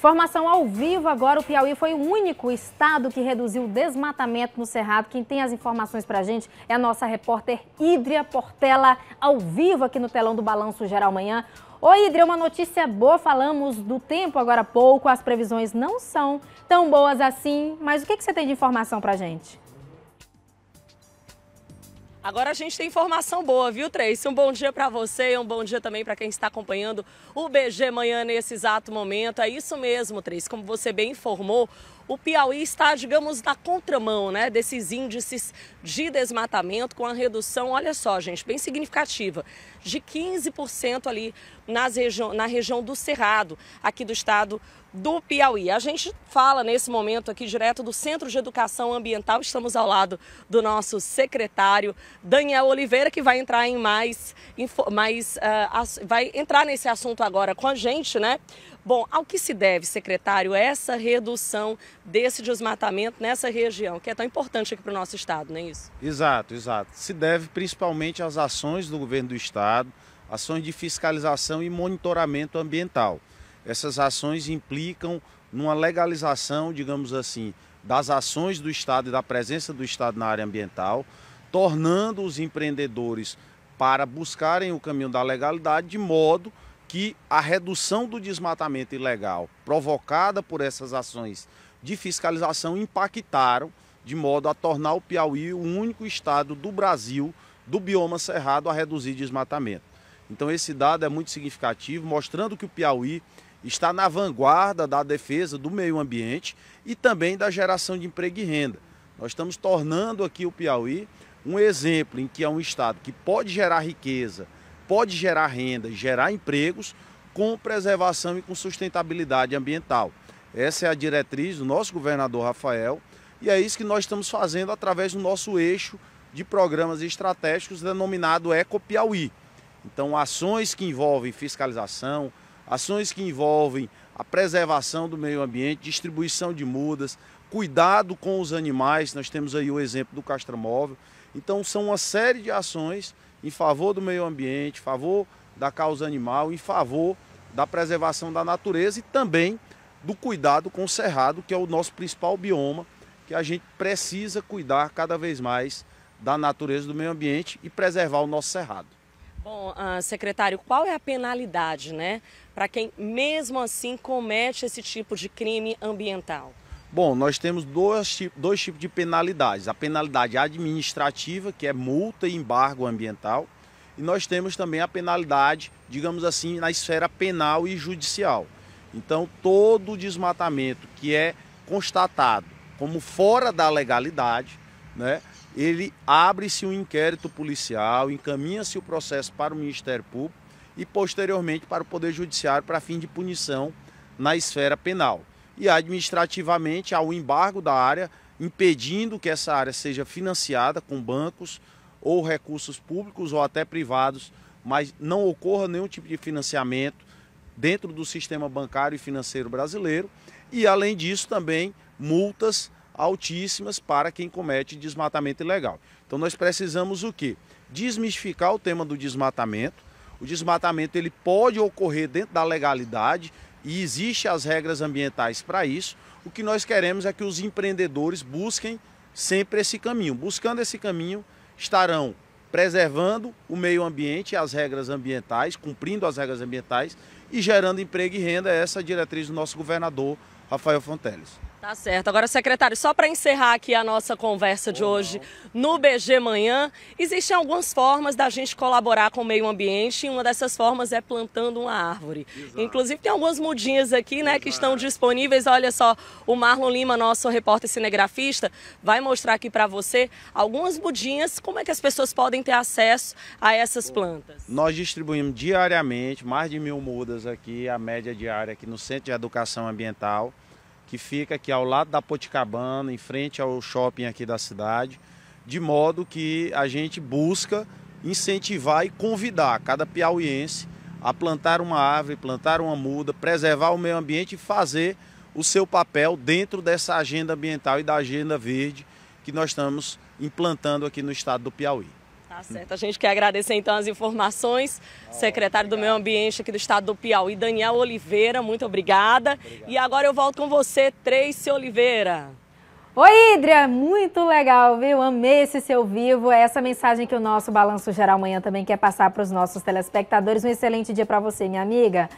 Informação ao vivo agora, o Piauí foi o único estado que reduziu o desmatamento no Cerrado. Quem tem as informações para a gente é a nossa repórter Ídria Portela, ao vivo aqui no telão do Balanço Geral Manhã. Oi, Idre, uma notícia boa, falamos do tempo agora há pouco, as previsões não são tão boas assim, mas o que, que você tem de informação para gente? Agora a gente tem informação boa, viu, três. Um bom dia para você e um bom dia também para quem está acompanhando o BG Manhã nesse exato momento. É isso mesmo, três. Como você bem informou, o Piauí está, digamos, na contramão né, desses índices de desmatamento, com a redução, olha só, gente, bem significativa, de 15% ali nas regi na região do Cerrado, aqui do estado do Piauí. A gente fala nesse momento aqui direto do Centro de Educação Ambiental. Estamos ao lado do nosso secretário Daniel Oliveira, que vai entrar em mais, mais uh, vai entrar nesse assunto agora com a gente, né? Bom, ao que se deve, secretário, essa redução desse desmatamento nessa região, que é tão importante aqui para o nosso estado, não é isso? Exato, exato. Se deve principalmente às ações do governo do estado, ações de fiscalização e monitoramento ambiental essas ações implicam numa legalização, digamos assim, das ações do Estado e da presença do Estado na área ambiental, tornando os empreendedores para buscarem o caminho da legalidade, de modo que a redução do desmatamento ilegal provocada por essas ações de fiscalização impactaram de modo a tornar o Piauí o único estado do Brasil do bioma cerrado a reduzir desmatamento. Então esse dado é muito significativo, mostrando que o Piauí está na vanguarda da defesa do meio ambiente e também da geração de emprego e renda. Nós estamos tornando aqui o Piauí um exemplo em que é um estado que pode gerar riqueza, pode gerar renda, gerar empregos com preservação e com sustentabilidade ambiental. Essa é a diretriz do nosso governador Rafael e é isso que nós estamos fazendo através do nosso eixo de programas estratégicos denominado Eco Piauí. Então, ações que envolvem fiscalização, Ações que envolvem a preservação do meio ambiente, distribuição de mudas, cuidado com os animais. Nós temos aí o exemplo do castramóvel. Então, são uma série de ações em favor do meio ambiente, em favor da causa animal, em favor da preservação da natureza e também do cuidado com o cerrado, que é o nosso principal bioma, que a gente precisa cuidar cada vez mais da natureza do meio ambiente e preservar o nosso cerrado. Bom, uh, secretário, qual é a penalidade, né, para quem mesmo assim comete esse tipo de crime ambiental? Bom, nós temos dois, dois tipos de penalidades. A penalidade administrativa, que é multa e embargo ambiental, e nós temos também a penalidade, digamos assim, na esfera penal e judicial. Então, todo desmatamento que é constatado como fora da legalidade, né, ele abre-se um inquérito policial, encaminha-se o processo para o Ministério Público e posteriormente para o Poder Judiciário para fim de punição na esfera penal. E administrativamente há o um embargo da área, impedindo que essa área seja financiada com bancos ou recursos públicos ou até privados, mas não ocorra nenhum tipo de financiamento dentro do sistema bancário e financeiro brasileiro. E além disso também multas altíssimas para quem comete desmatamento ilegal. Então nós precisamos o quê? Desmistificar o tema do desmatamento. O desmatamento ele pode ocorrer dentro da legalidade e existem as regras ambientais para isso. O que nós queremos é que os empreendedores busquem sempre esse caminho. Buscando esse caminho, estarão preservando o meio ambiente e as regras ambientais, cumprindo as regras ambientais e gerando emprego e renda. Essa é a diretriz do nosso governador, Rafael Fonteles. Tá certo. Agora, secretário, só para encerrar aqui a nossa conversa de hoje no BG Manhã, existem algumas formas da gente colaborar com o meio ambiente e uma dessas formas é plantando uma árvore. Exato. Inclusive, tem algumas mudinhas aqui, né, que estão disponíveis. Olha só, o Marlon Lima, nosso repórter cinegrafista, vai mostrar aqui para você algumas mudinhas, como é que as pessoas podem ter acesso a essas plantas. Nós distribuímos diariamente mais de mil mudas aqui, a média diária aqui no Centro de Educação Ambiental que fica aqui ao lado da Poticabana, em frente ao shopping aqui da cidade, de modo que a gente busca incentivar e convidar cada piauiense a plantar uma árvore, plantar uma muda, preservar o meio ambiente e fazer o seu papel dentro dessa agenda ambiental e da agenda verde que nós estamos implantando aqui no estado do Piauí. Tá certo. A gente quer agradecer então as informações. Secretário do Meio Ambiente aqui do estado do Piauí, Daniel Oliveira, muito obrigada. Obrigado. E agora eu volto com você, Tracy Oliveira. Oi, Idria, muito legal, viu? Amei esse seu vivo. É essa mensagem que o nosso Balanço Geral amanhã também quer passar para os nossos telespectadores. Um excelente dia para você, minha amiga.